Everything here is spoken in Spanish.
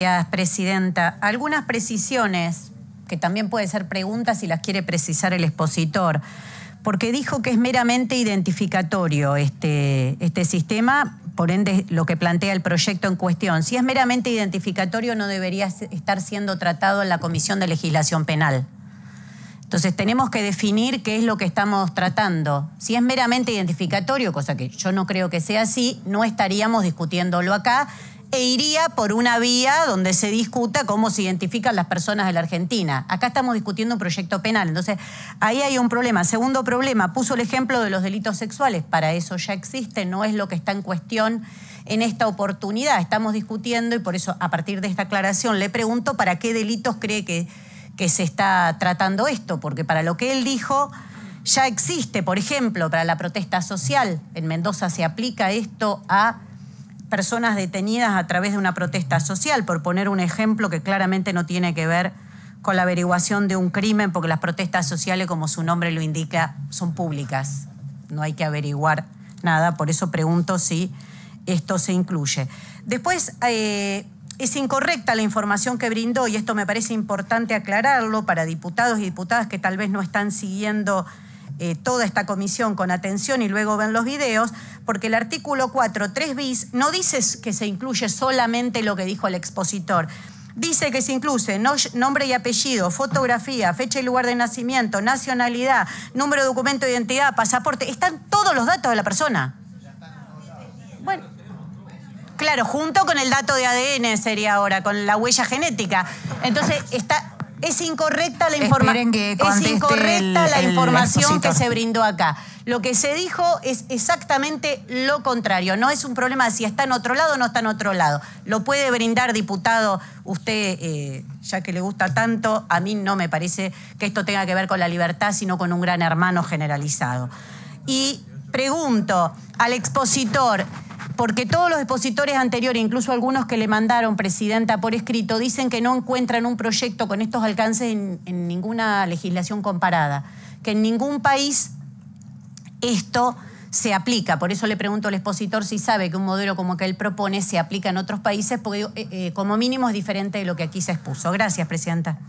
Gracias, Presidenta. Algunas precisiones, que también puede ser preguntas si las quiere precisar el expositor, porque dijo que es meramente identificatorio este, este sistema, por ende lo que plantea el proyecto en cuestión. Si es meramente identificatorio no debería estar siendo tratado en la Comisión de Legislación Penal. Entonces tenemos que definir qué es lo que estamos tratando. Si es meramente identificatorio, cosa que yo no creo que sea así, no estaríamos discutiéndolo acá e iría por una vía donde se discuta cómo se identifican las personas de la Argentina. Acá estamos discutiendo un proyecto penal, entonces ahí hay un problema. Segundo problema, puso el ejemplo de los delitos sexuales, para eso ya existe, no es lo que está en cuestión en esta oportunidad. Estamos discutiendo y por eso a partir de esta aclaración le pregunto para qué delitos cree que, que se está tratando esto, porque para lo que él dijo ya existe, por ejemplo, para la protesta social, en Mendoza se aplica esto a personas detenidas a través de una protesta social, por poner un ejemplo que claramente no tiene que ver con la averiguación de un crimen, porque las protestas sociales, como su nombre lo indica, son públicas. No hay que averiguar nada, por eso pregunto si esto se incluye. Después, eh, es incorrecta la información que brindó, y esto me parece importante aclararlo para diputados y diputadas que tal vez no están siguiendo eh, toda esta comisión con atención y luego ven los videos, porque el artículo 4, 3 bis, no dice que se incluye solamente lo que dijo el expositor. Dice que se incluye nombre y apellido, fotografía, fecha y lugar de nacimiento, nacionalidad, número de documento de identidad, pasaporte. Están todos los datos de la persona. Bueno, claro, junto con el dato de ADN sería ahora, con la huella genética. Entonces, está, es incorrecta la, es la información que se brindó acá. Lo que se dijo es exactamente lo contrario. No es un problema si está en otro lado o no está en otro lado. Lo puede brindar, diputado, usted, eh, ya que le gusta tanto, a mí no me parece que esto tenga que ver con la libertad, sino con un gran hermano generalizado. Y pregunto al expositor, porque todos los expositores anteriores, incluso algunos que le mandaron, Presidenta, por escrito, dicen que no encuentran un proyecto con estos alcances en, ninguna legislación comparada, que en ningún país esto se aplica. Por eso le pregunto al expositor si sabe que un modelo como el que él propone se aplica en otros países, porque eh, eh, como mínimo es diferente de lo que aquí se expuso. Gracias, Presidenta.